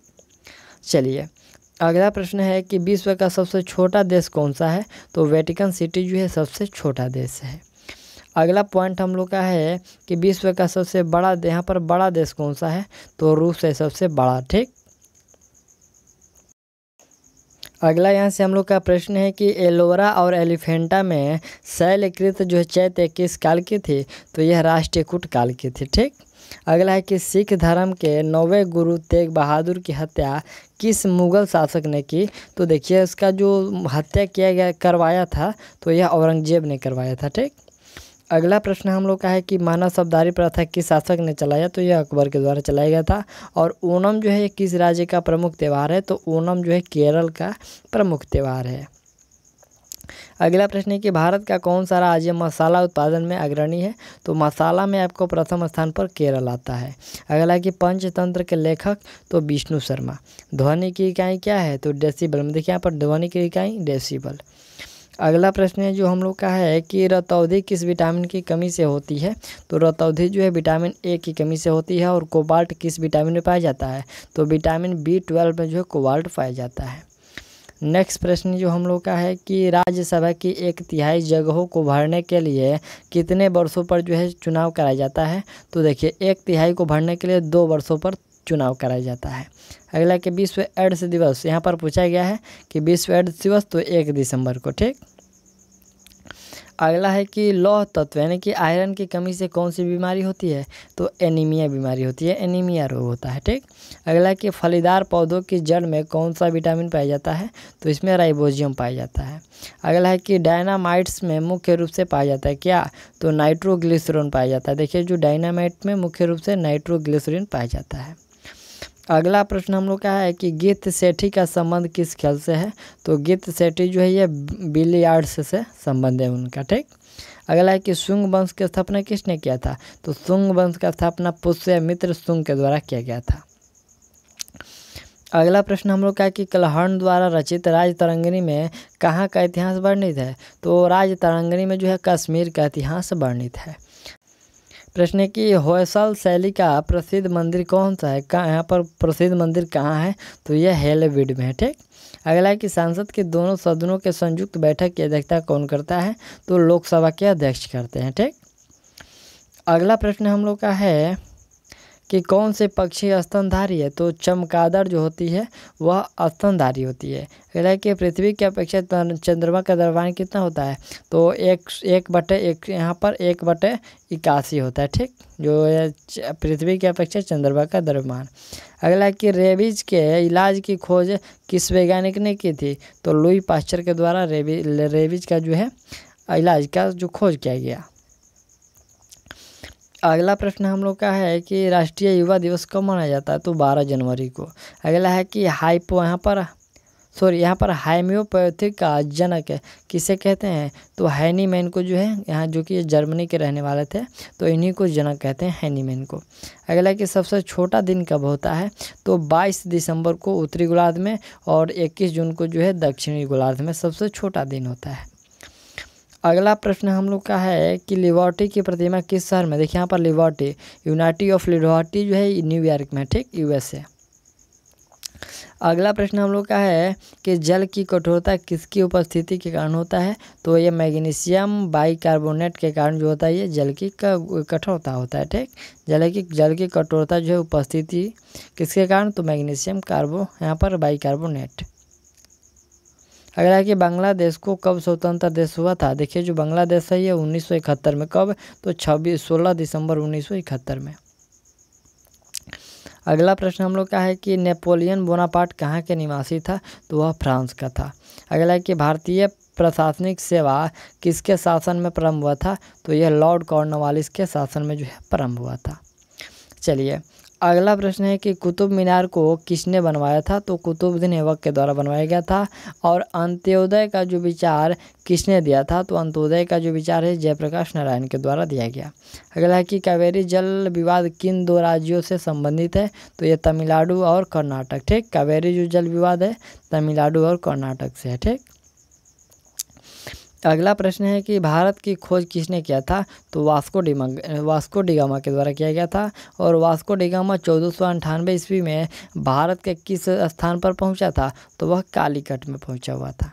चलिए अगला प्रश्न है कि विश्व का सबसे छोटा देश कौन सा है तो वेटिकन सिटी जो है सबसे छोटा देश है अगला पॉइंट हम लोग का है कि विश्व का सबसे बड़ा यहाँ पर बड़ा देश कौन सा है तो रूस है सबसे बड़ा ठीक अगला यहाँ से हम लोग का प्रश्न है कि एलोरा और एलिफेंटा में शैलकृत जो है चैत्य किस काल की थी तो यह राष्ट्रीयकूट काल की थी ठीक अगला है कि सिख धर्म के नौवे गुरु तेग बहादुर की हत्या किस मुग़ल शासक ने की तो देखिए इसका जो हत्या किया गया करवाया था तो यह औरंगजेब ने करवाया था ठीक अगला प्रश्न हम लोग का है कि मानव शब्दारी प्रथा किस शासक ने चलाया तो यह अकबर के द्वारा चलाया गया था और ओणम जो है किस राज्य का प्रमुख त्यौहार है तो ओणम जो है केरल का प्रमुख त्यौहार है अगला प्रश्न है कि भारत का कौन सा राज्य मसाला उत्पादन में अग्रणी है तो मसाला में आपको प्रथम स्थान पर केरल आता है अगला कि पंचतंत्र के लेखक तो विष्णु शर्मा ध्वनि की इकाई क्या है तो डेसीबल में देखिए यहाँ पर ध्वनि की इकाई डेसीबल अगला प्रश्न है जो हम लोग का है कि रतौधि किस विटामिन की कमी से होती है तो रतौधि जो है विटामिन ए की कमी से होती है और कोबाल्ट किस विटामिन में पाया जाता है तो विटामिन बी ट्वेल्व में जो है कोबाल्ट पाया जाता है नेक्स्ट प्रश्न जो हम लोग का है कि राज्यसभा की एक तिहाई जगहों को भरने के लिए कितने वर्षों पर जो है चुनाव कराया जाता है तो देखिए एक तिहाई को भरने के लिए दो वर्षों पर चुनाव कराया जाता है अगला कि विश्व एड्स दिवस यहाँ पर पूछा गया है कि विश्व एड्स दिवस तो एक दिसंबर को ठीक अगला है कि लौह तत्व यानी कि आयरन की कमी से कौन सी बीमारी होती है तो एनीमिया बीमारी होती है एनीमिया रोग होता है ठीक अगला है कि फलीदार पौधों की जड़ में कौन सा विटामिन पाया जाता है तो इसमें राइबोजियम पाया जाता है अगला है कि डायनामाइट्स में मुख्य रूप से पाया जाता है क्या तो नाइट्रोग्लिसरोन पाया जाता है देखिए जो डायनामाइट में मुख्य रूप से नाइट्रोग्लिसरिन पाया जाता है अगला प्रश्न हम लोग का है कि गीत सेठी का संबंध किस खेल से है तो गीत सेठी जो है ये बिलियार्ड्स से संबंध है उनका ठीक अगला है कि शुंग वंश की स्थापना किसने किया था तो शुंग वंश का स्थापना पुष्य मित्र शुंग के द्वारा किया गया था अगला प्रश्न हम लोग का है कि कलहण द्वारा रचित राज तरंगनी में कहाँ का इतिहास वर्णित है तो राज तरंगनी में जो है कश्मीर का इतिहास वर्णित है प्रश्न है कि होयसल शैली का प्रसिद्ध मंदिर कौन सा है कहाँ यहाँ पर प्रसिद्ध मंदिर कहाँ है तो यह हेलविड में है ठीक अगला है कि सांसद के दोनों सदनों के संयुक्त बैठक की अध्यक्षता कौन करता है तो लोकसभा के अध्यक्ष करते हैं ठीक अगला प्रश्न हम लोग का है कि कौन से पक्षी स्तनधारी है तो चमकादड़ जो होती है वह स्तनधारी होती है कहता है कि पृथ्वी की अपेक्षा चंद्रमा का दरबार कितना होता है तो एक एक बटे एक यहाँ पर एक बटे इक्यासी होता है ठीक जो पृथ्वी की अपेक्षा चंद्रमा का द्रव्यमान अगला कि रेबीज के इलाज की खोज किस वैज्ञानिक ने की थी तो लुई पास्चर के द्वारा रेबीज का जो है इलाज का जो खोज किया गया अगला प्रश्न हम लोग का है कि राष्ट्रीय युवा दिवस कब मनाया जाता है तो 12 जनवरी को अगला है कि हाइपो यहाँ पर सॉरी यहाँ पर हाइम्योपैथिक का जनक है किसे कहते हैं तो हैनीमैन को जो है यहाँ जो कि जर्मनी के रहने वाले थे तो इन्हीं को जनक कहते हैं हैनीमैन को अगला कि सबसे छोटा दिन कब होता है तो 22 दिसंबर को उत्तरी गोलार्ध में और 21 जून को जो है दक्षिणी गोलार्ध में सबसे छोटा दिन होता है अगला प्रश्न हम लोग का है कि लिबर्टी की प्रतिमा किस शहर में देखिए यहाँ पर लिबर्टी यूनाइटी ऑफ लिबर्टी जो है न्यूयॉर्क में ठीक यूएसए अगला प्रश्न हम लोग का है कि जल की कठोरता किसकी उपस्थिति के कारण होता है तो ये मैग्नीशियम बाइकार्बोनेट के कारण जो होता है ये जल की कठोरता होता है ठीक जल की जल की कठोरता जो है उपस्थिति किसके कारण तो मैग्नीशियम कार्बो यहाँ पर बाइकार्बोनेट अगला है कि बांग्लादेश को कब स्वतंत्र देश हुआ था देखिए जो बांग्लादेश है ये उन्नीस में कब तो छब्बीस सोलह दिसंबर उन्नीस में अगला प्रश्न हम लोग का है कि नेपोलियन बोनापार्ट कहाँ के निवासी था तो वह फ्रांस का था अगला है कि भारतीय प्रशासनिक सेवा किसके शासन में प्रारंभ हुआ था तो यह लॉर्ड कॉर्नवालिस के शासन में जो है प्रारंभ हुआ था चलिए अगला प्रश्न है कि कुतुब मीनार को किसने बनवाया था तो कुतुबुद्दीन ऐबक के द्वारा बनवाया गया था और अंत्योदय का जो विचार किसने दिया था तो अंत्योदय का जो विचार है जयप्रकाश नारायण के द्वारा दिया गया अगला है कि कावेरी जल विवाद किन दो राज्यों से संबंधित है तो ये तमिलनाडु और कर्नाटक ठीक कावेरी जो जल विवाद है तमिलनाडु और कर्नाटक से है ठीक अगला प्रश्न है कि भारत की खोज किसने किया था तो वास्को डिमा वास्को डिगामा के द्वारा किया गया था और वास्को डिगामा चौदह सौ अंठानवे ईस्वी में भारत के किस स्थान पर पहुंचा था तो वह कालीकट में पहुंचा हुआ था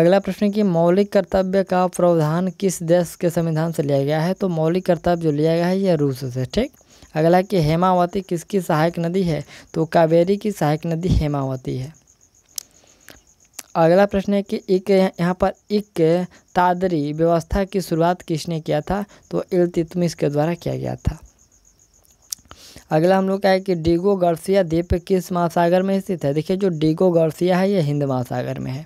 अगला प्रश्न कि मौलिक कर्तव्य का प्रावधान किस देश के संविधान से लिया गया है तो मौलिक कर्तव्य जो लिया गया है यह रूस से ठीक अगला कि हेमावती किसकी सहायक नदी है तो कावेरी की सहायक नदी हेमावती है अगला प्रश्न है कि एक यहाँ पर एक तादरी व्यवस्था की शुरुआत किसने किया था तो इल्तुतमिस के द्वारा किया गया था अगला हम लोग का है कि डिगो गर्सिया द्वीप किस महासागर में स्थित है देखिए जो डिगो गर्सिया है ये हिंद महासागर में है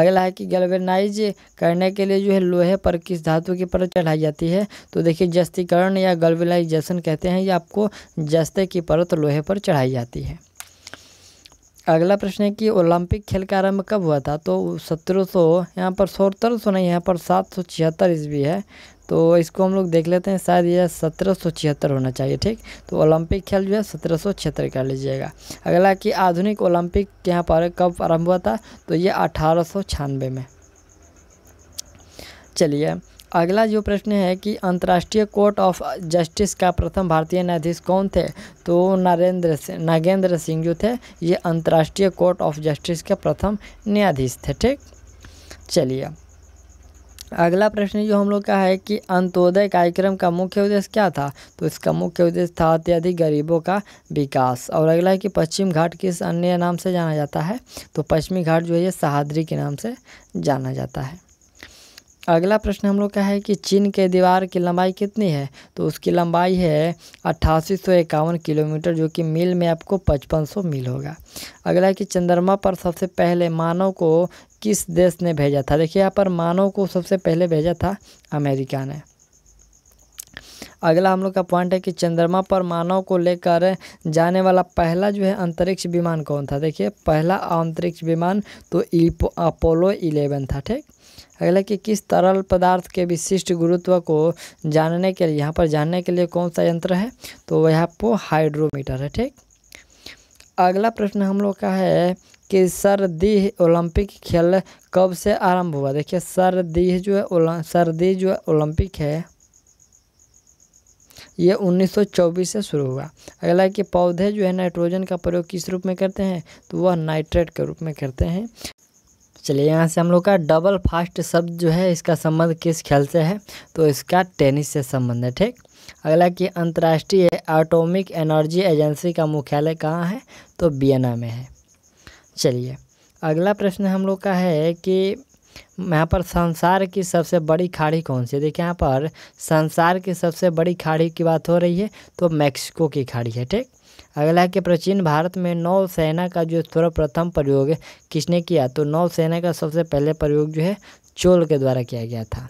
अगला है कि गैल्वेनाइज करने के लिए जो है लोहे पर किस धातु की परत चढ़ाई जाती है तो देखिए जस्तीकरण या गल्वेनाइजेशन कहते हैं ये आपको जस्ते की परत लोहे पर चढ़ाई जाती है अगला प्रश्न है कि ओलंपिक खेल का आरंभ कब हुआ था तो सत्रह सौ यहाँ पर सत्तर सौ नहीं यहाँ पर सात सौ छिहत्तर ईस्वी है तो इसको हम लोग देख लेते हैं शायद यह सत्रह सौ छिहत्तर होना चाहिए ठीक तो ओलंपिक खेल जो है सत्रह सौ छिहत्तर कर लीजिएगा अगला कि आधुनिक ओलंपिक यहाँ पर कब आरंभ हुआ था तो ये अठारह सौ छियानवे में चलिए अगला जो प्रश्न है कि अंतर्राष्ट्रीय कोर्ट ऑफ जस्टिस का प्रथम भारतीय न्यायाधीश कौन थे तो नरेंद्र नागेंद्र सिंह जो थे ये अंतर्राष्ट्रीय कोर्ट ऑफ जस्टिस के प्रथम न्यायाधीश थे ठीक चलिए अगला प्रश्न जो हम लोग का है कि अंत्योदय कार्यक्रम का मुख्य उद्देश्य क्या था तो इसका मुख्य उद्देश्य था अत्यधिक गरीबों का विकास और अगला है कि पश्चिम घाट किस अन्य नाम से जाना जाता है तो पश्चिमी घाट जो है ये सहाद्री के नाम से जाना जाता है अगला प्रश्न हम लोग का है कि चीन के दीवार की लंबाई कितनी है तो उसकी लंबाई है अट्ठासी सौ इक्यावन किलोमीटर जो कि मील में आपको पचपन सौ मील होगा अगला है कि चंद्रमा पर सबसे पहले मानव को किस देश ने भेजा था देखिए यहाँ पर मानव को सबसे पहले भेजा था अमेरिका ने अगला हम लोग का पॉइंट है कि चंद्रमा पर मानव को लेकर जाने वाला पहला जो है अंतरिक्ष विमान कौन था देखिए पहला अंतरिक्ष विमान तो अपोलो इलेवन था ठीक अगला कि किस तरल पदार्थ के विशिष्ट गुरुत्व को जानने के लिए यहाँ पर जानने के लिए कौन सा यंत्र है तो वह आपको हाइड्रोमीटर है ठीक अगला प्रश्न हम लोग का है कि सर्दी ओलंपिक खेल कब से आरंभ हुआ देखिए सर्दी जो है सर्दी जो है ओलंपिक है ये 1924 से शुरू हुआ अगला कि पौधे जो है नाइट्रोजन का प्रयोग किस रूप में करते हैं तो वह नाइट्रेट के रूप में करते हैं चलिए यहाँ से हम लोग का डबल फास्ट शब्द जो है इसका संबंध किस खेल से है तो इसका टेनिस से संबंध है ठीक अगला कि अंतर्राष्ट्रीय एटॉमिक एनर्जी एजेंसी का मुख्यालय कहाँ है तो बियना में है चलिए अगला प्रश्न हम लोग का है कि यहाँ पर संसार की सबसे बड़ी खाड़ी कौन सी है देखिए यहाँ पर संसार की सबसे बड़ी खाड़ी की बात हो रही है तो मैक्सिको की खाड़ी है ठीक अगला कि प्राचीन भारत में नौसेना का जो सर्वप्रथम प्रयोग किसने किया तो नौसेना का सबसे पहले प्रयोग जो है चोल के द्वारा किया गया था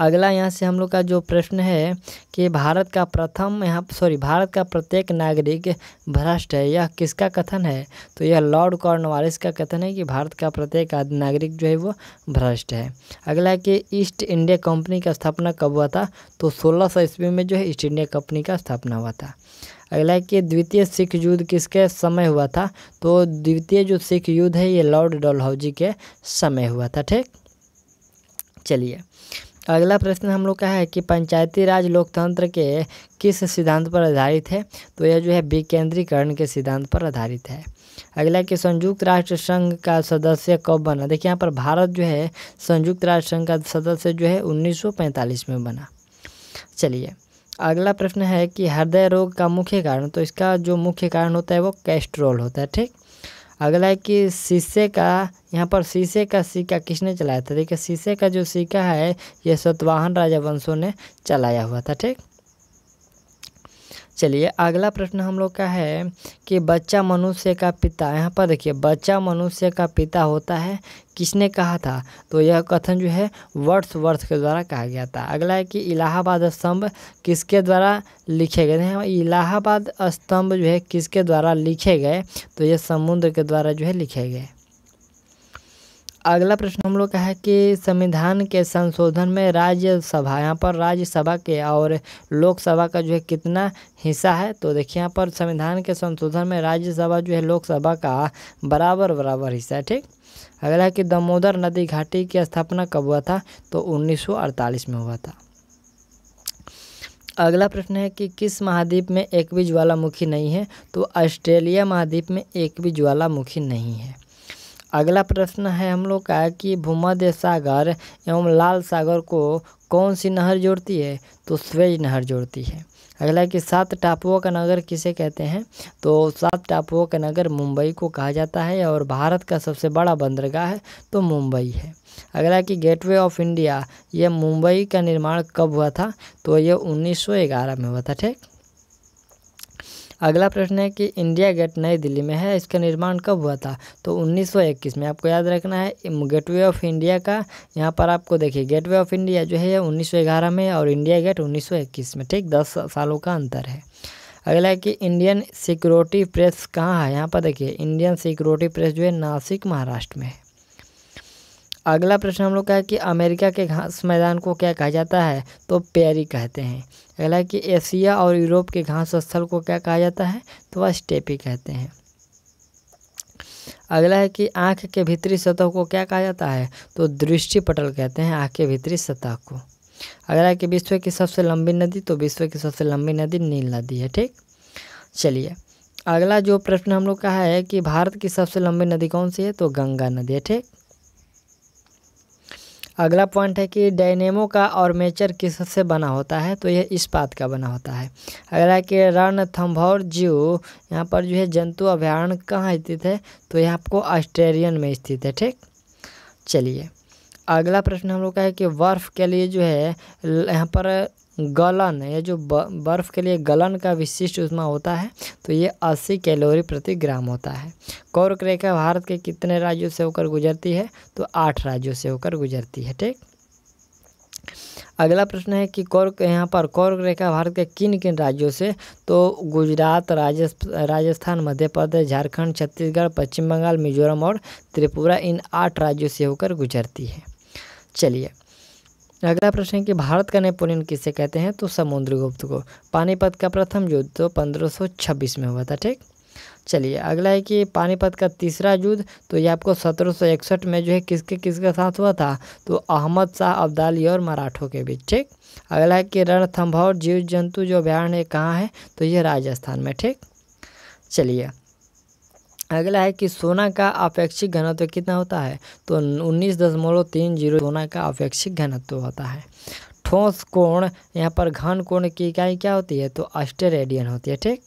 अगला यहाँ से हम लोग का जो प्रश्न है कि भारत का प्रथम यहाँ सॉरी भारत का प्रत्येक नागरिक भ्रष्ट है यह किसका कथन है तो यह लॉर्ड कॉर्नवालिस का कथन है कि भारत का प्रत्येक नागरिक जो है वो भ्रष्ट है अगला कि ईस्ट इंडिया कंपनी का स्थापना कब हुआ था तो सोलह सौ ईस्वी में जो है ईस्ट इंडिया कंपनी का स्थापना हुआ था अगला है कि द्वितीय सिख युद्ध किसके समय हुआ था तो द्वितीय जो सिख युद्ध है ये लॉर्ड डलहौजी के समय हुआ था ठीक चलिए अगला प्रश्न हम लोग का है कि पंचायती राज लोकतंत्र के किस सिद्धांत पर आधारित है तो यह जो है विकेंद्रीकरण के सिद्धांत पर आधारित है अगला कि संयुक्त राष्ट्र संघ का सदस्य कब बना देखिए यहाँ पर भारत जो है संयुक्त राष्ट्र संघ का सदस्य जो है 1945 में बना चलिए अगला प्रश्न है कि हृदय रोग का मुख्य कारण तो इसका जो मुख्य कारण होता है वो कैस्ट्रोल होता है ठीक अगला है कि शीशे का यहाँ पर शीशे का सिक्का किसने चलाया था देखिए शीशे का जो सिक्का है यह सतवाहन राजा वंशों ने चलाया हुआ था ठीक चलिए अगला प्रश्न हम लोग का है कि बच्चा मनुष्य का पिता यहाँ पर देखिए बच्चा मनुष्य का पिता होता है किसने कहा था तो यह कथन जो है वर्ष वर्ष के द्वारा कहा गया था अगला है कि इलाहाबाद स्तंभ किसके द्वारा लिखे गए हैं इलाहाबाद स्तंभ जो है किसके द्वारा लिखे गए तो यह समुद्र के द्वारा जो है लिखे गए अगला प्रश्न हम लोग का है कि संविधान के संशोधन में राज्यसभा यहाँ पर राज्यसभा के और लोकसभा का जो है कितना हिस्सा है तो देखिए यहाँ पर संविधान के संशोधन में राज्यसभा जो है लोकसभा का बराबर बराबर हिस्सा है ठीक अगला है कि दामोदर नदी घाटी की स्थापना कब हुआ था तो 1948 में हुआ था अगला प्रश्न है कि किस महाद्वीप में एक भी ज्वालामुखी नहीं है तो ऑस्ट्रेलिया महाद्वीप में एक भी ज्वालामुखी नहीं है अगला प्रश्न है हम लोग का कि भूमध्य सागर एवं लाल सागर को कौन सी नहर जोड़ती है तो स्वेज नहर जोड़ती है अगला कि सात टापुओं का नगर किसे कहते हैं तो सात टापुओं का नगर मुंबई को कहा जाता है और भारत का सबसे बड़ा बंदरगाह है तो मुंबई है अगला कि गेटवे ऑफ इंडिया यह मुंबई का निर्माण कब हुआ था तो यह 1911 में हुआ था ठीक अगला प्रश्न है कि इंडिया गेट नई दिल्ली में है इसका निर्माण कब हुआ था तो 1921 में आपको याद रखना है गेटवे ऑफ इंडिया का यहाँ पर आपको देखिए गेटवे ऑफ इंडिया जो है 1911 में और इंडिया गेट 1921 में ठीक दस सालों का अंतर है अगला है कि इंडियन सिक्योरिटी प्रेस कहाँ है यहाँ पर देखिए इंडियन सिक्योरिटी प्रेस जो है नासिक महाराष्ट्र में है अगला प्रश्न हम लोग का है कि अमेरिका के घास मैदान को क्या कहा जाता है तो पेरी कहते हैं अगला कि एशिया और यूरोप के घास स्थल को क्या कहा जाता है तो वह स्टेपी कहते हैं अगला है कि आँख के भीतरी सतह को क्या कहा जाता है तो दृष्टि पटल कहते हैं आँख के भीतरी सतह को अगला है कि विश्व की सबसे लंबी नदी तो विश्व की सबसे लंबी नदी नील नदी है ठीक चलिए अगला जो प्रश्न हम लोग का है कि भारत की सबसे लंबी नदी कौन सी है तो गंगा नदी है ठीक अगला पॉइंट है कि डायनेमो का और मेचर किस से बना होता है तो यह इस्पात का बना होता है अगला है कि रणथम्भौर जीव यहाँ पर जो है जंतु अभ्यारण्य कहाँ स्थित है तो यह आपको ऑस्ट्रेलियन में स्थित है ठीक चलिए अगला प्रश्न हम लोग का है कि बर्फ़ के लिए जो है यहाँ पर गलन ये जो बर्फ़ के लिए गलन का विशिष्ट उष्मा होता है तो ये 80 कैलोरी प्रति ग्राम होता है कौरक रेखा भारत के कितने राज्यों से होकर गुजरती है तो आठ राज्यों से होकर गुजरती है ठीक अगला प्रश्न है कि कौर यहाँ पर कौर रेखा भारत के किन किन राज्यों से तो गुजरात राजस्थान मध्य प्रदेश झारखंड छत्तीसगढ़ पश्चिम बंगाल मिजोरम और त्रिपुरा इन आठ राज्यों से होकर गुजरती है चलिए अगला प्रश्न है कि भारत का नेपोलियन किसे कहते हैं तो समुद्रगुप्त को पानीपत का प्रथम युद्ध तो 1526 में हुआ था ठीक चलिए अगला है कि पानीपत का तीसरा युद्ध तो ये आपको 1761 में जो है किसके किसके साथ हुआ था तो अहमद शाह अब्दाली और मराठों के बीच ठीक अगला है कि रणथम्भौर जीव जंतु जो अभ्यारण्य कहाँ है तो ये राजस्थान में ठीक चलिए अगला है कि सोना का अपेक्षिक घनत्व कितना होता है तो उन्नीस दशमलव तीन जीरो सोना का अपेक्षिक घनत्व होता है ठोस कोण यहाँ पर घन कोण की इकाई क्या होती है तो अष्ट रेडियन होती है ठीक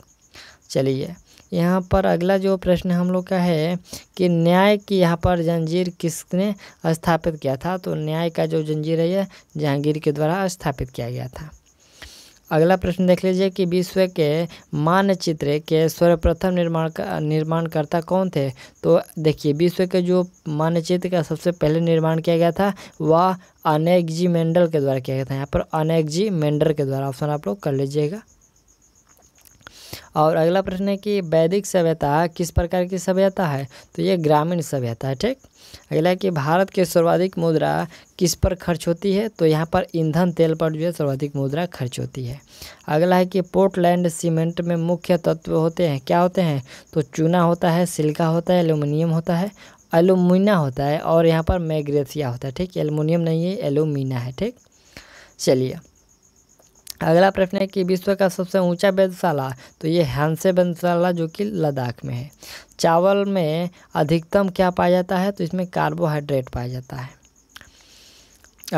चलिए यहाँ पर अगला जो प्रश्न हम लोग का है कि न्याय की यहाँ पर जंजीर किसने स्थापित किया था तो न्याय का जो जंजीर है यह जहांगीर के द्वारा स्थापित किया गया था अगला प्रश्न देख लीजिए कि विश्व के मानचित्र के सर्वप्रथम निर्माण का निर्माणकर्ता कौन थे तो देखिए विश्व के जो मानचित्र का सबसे पहले निर्माण किया गया था वह अनेक जी मेंडल के द्वारा किया गया था यहाँ पर अनेक जी मेंडल के द्वारा ऑप्शन आप लोग कर लीजिएगा और अगला प्रश्न है कि वैदिक सभ्यता किस प्रकार की सभ्यता है तो ये ग्रामीण सभ्यता है ठीक अगला है कि भारत के सर्वाधिक मुद्रा किस पर खर्च होती है तो यहाँ पर ईंधन तेल पर जो है सर्वाधिक मुद्रा खर्च होती है अगला है कि पोर्टलैंड सीमेंट में मुख्य तत्व होते हैं क्या होते हैं तो चूना होता है सिल्का होता है एल्यूमिनियम होता है एलुमिना होता है और यहाँ पर मैग्रेसिया होता है ठीक एलुमिनियम नहीं है एलुमिना है ठीक चलिए अगला प्रश्न है कि विश्व का सबसे ऊंचा वेधशाला तो ये हैंसे वेधशाला जो कि लद्दाख में है चावल में अधिकतम क्या पाया जाता है तो इसमें कार्बोहाइड्रेट पाया जाता है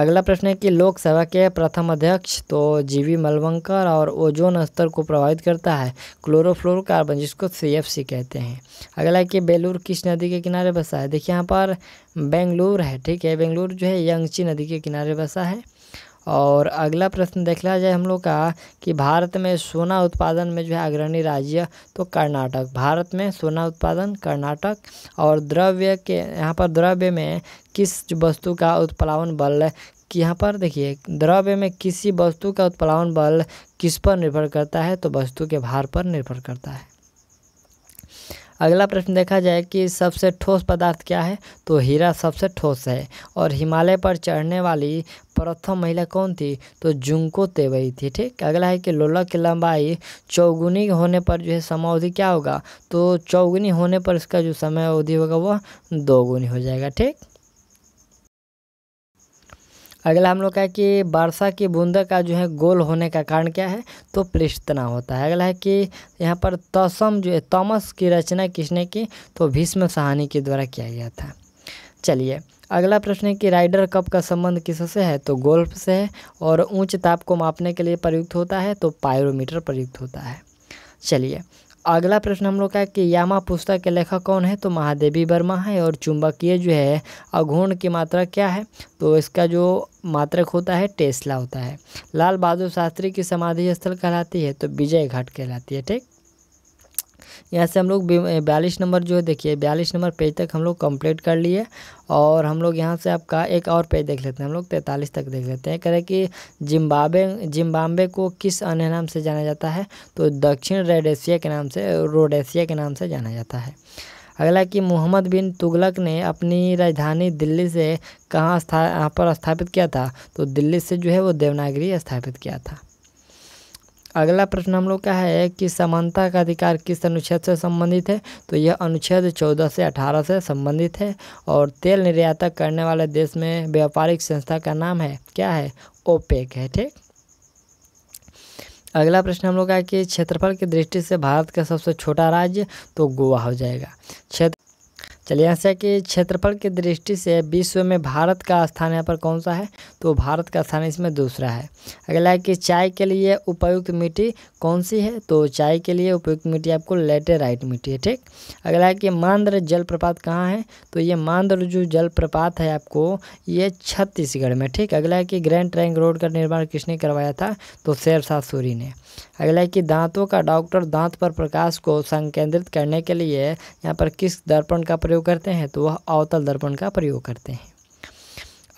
अगला प्रश्न है कि लोकसभा के प्रथम अध्यक्ष तो जीवी मलवंकर और ओजोन स्तर को प्रभावित करता है क्लोरोफ्लोर कार्बन जिसको सी कहते हैं अगला है कि बेलूर किस नदी के किनारे बसा है देखिए यहाँ पर बेंगलुरु है ठीक है बेंगलुरु जो है यंगची नदी के किनारे बसा है और अगला प्रश्न देख लिया जाए हम लोग का कि भारत में सोना उत्पादन में जो है अग्रणी राज्य तो कर्नाटक भारत में सोना उत्पादन कर्नाटक और द्रव्य के यहाँ पर द्रव्य में किस वस्तु का उत्प्लावन बल कि यहाँ पर देखिए द्रव्य में किसी वस्तु का उत्प्लावन बल किस पर निर्भर करता है तो वस्तु के भार पर निर्भर करता है अगला प्रश्न देखा जाए कि सबसे ठोस पदार्थ क्या है तो हीरा सबसे ठोस है और हिमालय पर चढ़ने वाली प्रथम महिला कौन थी तो जुंको तेवई थी ठीक अगला है कि लोलक की लंबाई चौगुनी होने पर जो है समावधि क्या होगा तो चौगुनी होने पर इसका जो समय अवधि होगा वह दोगुनी हो जाएगा ठीक अगला हम लोग का है कि वर्षा की बूंदा का जो है गोल होने का कारण क्या है तो पृष्ठतना होता है अगला है कि यहाँ पर तसम जो है तमस की रचना किसने की तो भीष्म सहानी के द्वारा किया गया था चलिए अगला प्रश्न है कि राइडर कप का संबंध किससे है तो गोल्फ से है और ऊंच ताप को मापने के लिए प्रयुक्त होता है तो पायरोमीटर प्रयुक्त होता है चलिए अगला प्रश्न हम लोग का है कि यामा पुस्तक के लेखक कौन है तो महादेवी वर्मा है और चुंबकीय जो है अघूर्ण की मात्रा क्या है तो इसका जो मात्रक होता है टेस्ला होता है लाल बहादुर शास्त्री की समाधि स्थल कहलाती है तो विजय घाट कहलाती है ठीक यहाँ से हम लोग बयालीस नंबर जो है देखिए बयालीस नंबर पेज तक हम लोग कंप्लीट कर लिए और हम लोग यहाँ से आपका एक और पेज देख लेते हैं हम लोग तैंतालीस तक देख लेते हैं कह रहे कि जिम्बाबे जिम्बाबे को किस अन्य नाम से जाना जाता है तो दक्षिण एशिया के नाम से एशिया के नाम से जाना जाता है अगला कि मोहम्मद बिन तुगलक ने अपनी राजधानी दिल्ली से कहाँ स्था पर स्थापित किया था तो दिल्ली से जो है वो देवनागरी स्थापित किया था अगला प्रश्न हम लोग का है कि समानता का अधिकार किस अनुच्छेद से संबंधित है तो यह अनुच्छेद चौदह से अठारह से संबंधित है और तेल निर्यातक करने वाले देश में व्यापारिक संस्था का नाम है क्या है ओपेक है ठीक अगला प्रश्न हम लोग का है कि क्षेत्रफल की दृष्टि से भारत का सबसे छोटा राज्य तो गोवा हो जाएगा क्षेत्र चलिए से कि क्षेत्रफल की दृष्टि से विश्व में भारत का स्थान यहाँ पर कौन सा है तो भारत का स्थान इसमें दूसरा है अगला है कि चाय के लिए उपयुक्त मिट्टी कौन सी है तो चाय के लिए उपयुक्त मिट्टी आपको लेटेराइट मिट्टी है ठीक अगला है कि मांद्र जलप्रपात कहाँ है तो ये मांद्र जो जलप्रपात है आपको ये छत्तीसगढ़ में ठीक अगला है कि ग्रैंड ट्रैंक रोड का निर्माण किसने करवाया था तो शेर शाह सूरी ने अगला है कि दांतों का डॉक्टर दांत पर प्रकाश को संकेंद्रित करने के लिए यहाँ पर किस दर्पण का प्रयोग करते हैं तो वह अवतल दर्पण का प्रयोग करते हैं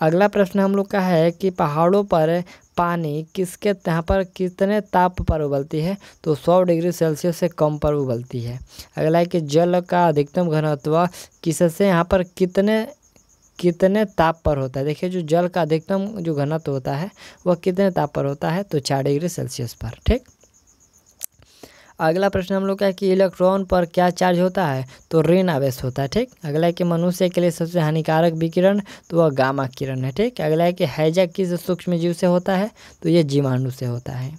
अगला प्रश्न हम लोग का है कि पहाड़ों पर पानी किसके यहाँ पर कितने ताप पर उबलती है तो 100 डिग्री सेल्सियस से कम पर उबलती है अगला है कि जल का अधिकतम घनत्व किससे यहाँ पर कितने कितने ताप पर होता है देखिए जो जल का अधिकतम जो घनत्व होता है वह कितने ताप पर होता है तो चार डिग्री सेल्सियस पर ठीक अगला प्रश्न हम लोग का है कि इलेक्ट्रॉन पर क्या चार्ज होता है तो ऋण आवेश होता है ठीक अगला है कि मनुष्य के लिए सबसे हानिकारक विकिरण तो वह गामा किरण है ठीक अगला है कि हैजा किस सूक्ष्म जीव से होता है तो ये जीवाणु से होता है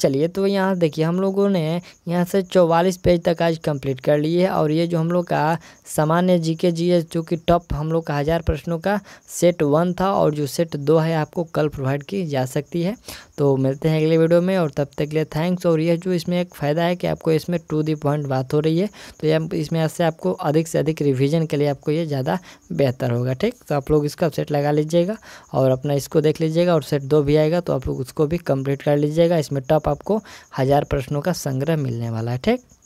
चलिए तो यहाँ देखिए हम लोगों ने यहाँ से चौवालीस पेज तक आज कंप्लीट कर ली है और ये जो हम लोग का सामान्य जी के जी एस जो कि टॉप हम लोग का हज़ार प्रश्नों का सेट वन था और जो सेट दो है आपको कल प्रोवाइड की जा सकती है तो मिलते हैं अगले वीडियो में और तब तक के लिए थैंक्स और यह जो इसमें एक फ़ायदा है कि आपको इसमें टू दी पॉइंट बात हो रही है तो यह इसमें से आपको अधिक से अधिक रिविजन के लिए आपको ये ज़्यादा बेहतर होगा ठीक तो आप लोग इसका सेट लगा लीजिएगा और अपना इसको देख लीजिएगा और सेट दो भी आएगा तो आप लोग उसको भी कंप्लीट कर लीजिएगा इसमें टॉप आपको हज़ार प्रश्नों का संग्रह मिलने वाला है ठीक